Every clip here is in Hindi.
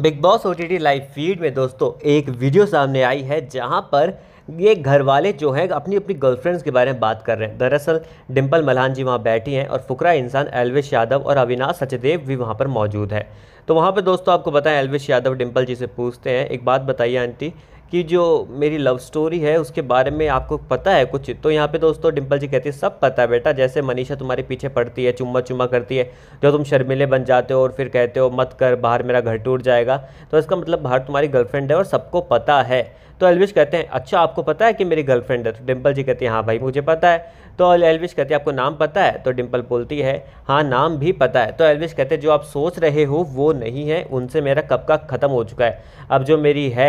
big Boss O T live feed में दोस्तों एक वीडियो सामने आई है जहां पर ये घर वाले जो हैं अपनी अपनी गर्लफ्रेंड्स के बारे में बात कर रहे हैं दरअसल डिम्पल मल्हान जी वहाँ बैठी हैं और फुकरा इंसान एलविश यादव और अविनाश सचदेव भी वहाँ पर मौजूद है तो वहाँ पर दोस्तों आपको बताएं एलविश यादव डिम्पल जी से पूछते हैं एक बात बताइए आंटी कि जो मेरी लव स्टोरी है उसके बारे में आपको पता है कुछ तो यहाँ पे दोस्तों डिम्पल जी कहती है सब पता है बेटा जैसे मनीषा तुम्हारे पीछे पड़ती है चुम्मा चुम्मा करती है जो तुम शर्मिले बन जाते हो और फिर कहते हो मत कर बाहर मेरा घर टूट जाएगा तो इसका मतलब बाहर तुम्हारी गर्लफ्रेंड है और सबको पता है तो एलविश कहते हैं अच्छा आपको पता है कि मेरी गर्लफ्रेंड है तो डिम्पल जी कहती है हाँ भाई मुझे पता है तो एलविश कहते हैं आपको नाम पता है तो डिम्पल बोलती है हाँ नाम भी पता है तो एलविश कहते हैं जो आप सोच रहे हो वो नहीं है उनसे मेरा कब का ख़त्म हो चुका है अब जो मेरी है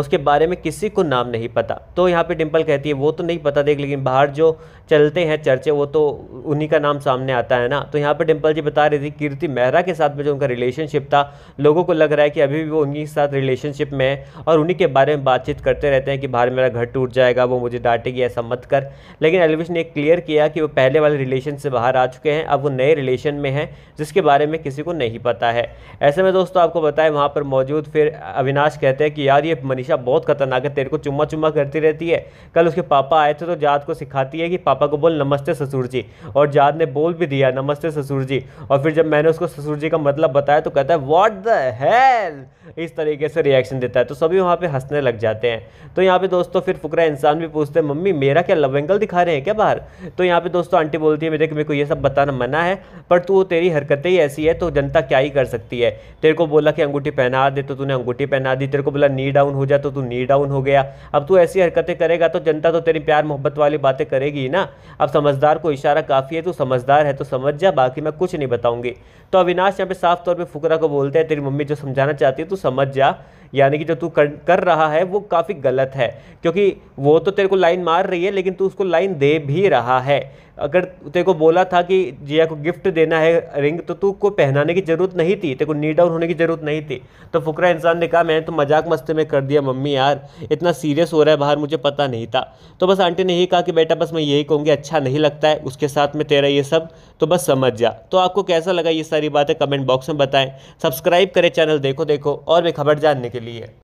उसके बारे में किसी को नाम नहीं पता तो यहाँ पर डिम्पल कहती है वो तो नहीं पता देख लेकिन बाहर जो चलते हैं चर्चे वो तो उन्हीं का नाम सामने आता है ना तो यहाँ पर डिम्पल जी बता रही थी कीर्ति मेहरा के साथ में जो उनका रिलेशनशिप था लोगों को लग रहा है कि अभी भी वो उनके साथ रिलेशनशिप में है और उन्हीं के बारे में बातचीत करते रहते हैं कि बाहर मेरा घर टूट जाएगा वो मुझे डांटेगी ऐसा मत कर लेकिन एलविश ने एक क्लियर किया कि वो पहले वाले रिलेशन से बाहर आ चुके हैं अब वो नए रिलेशन में हैं जिसके बारे में किसी को नहीं पता है ऐसे में दोस्तों आपको बताएं वहाँ पर मौजूद फिर अविनाश कहते हैं कि यार ये मनीषा बहुत खतरनाक है तेरे को चुम्मा चुम्मा करती रहती है कल उसके पापा आए थे तो जात को सिखाती है कि पापा को बोल नमस्ते ससुर जी और जात ने बोल भी दिया नमस्ते ससुर जी और फिर जब मैंने उसको ससुर जी का मतलब बताया तो कहता है वॉट द हेल इस तरीके से रिएक्शन देता है तो सभी वहाँ पर हंसने लग जाते हैं तो यहाँ पे दोस्तों फिर फुकरा इंसान भी पूछते हैं मम्मी मेरा क्या लव एंगल दिखा रहे हैं क्या बाहर तो यहाँ पे दोस्तों आंटी बोलती है मेरे मेरे को ये सब बताना मना है पर तू तेरी हरकतें ही ऐसी है तो जनता क्या ही कर सकती है तेरे को बोला कि अंगूठी पहना दे तो तूने अंगूठी पहना दी तेरे को बोला नी डाउन हो जा तो तू नी डाउन हो गया अब तू ऐसी हरकतें करेगा तो जनता तो तेरी प्यार मोहब्बत वाली बातें करेगी ना अब समझदार को इशारा काफ़ी है तू समझदार है तो समझ जा बाकी मैं कुछ नहीं बताऊँगी तो अविनाश यहाँ पे साफ तौर पर फुकरा को बोलते हैं तेरी मम्मी जो समझाना चाहती है तू समझ जा यानी कि जो तू कर, कर रहा है वो काफ़ी गलत है क्योंकि वो तो तेरे को लाइन मार रही है लेकिन तू उसको लाइन दे भी रहा रहा है अगर तेरे को बोला था कि जिया को गिफ्ट देना है रिंग तो तू को पहनाने की ज़रूरत नहीं थी तेरे को नी डाउन होने की ज़रूरत नहीं थी तो फुकरा इंसान ने कहा मैंने तो मजाक मस्ती में कर दिया मम्मी यार इतना सीरियस हो रहा है बाहर मुझे पता नहीं था तो बस आंटी ने यही कहा कि बेटा बस मैं यही कहूँगी अच्छा नहीं लगता है उसके साथ में तेरा ये सब तो बस समझ जा तो आपको कैसा लगा ये सारी बातें कमेंट बॉक्स में बताएं सब्सक्राइब करें चैनल देखो देखो और भी खबर जानने के लिए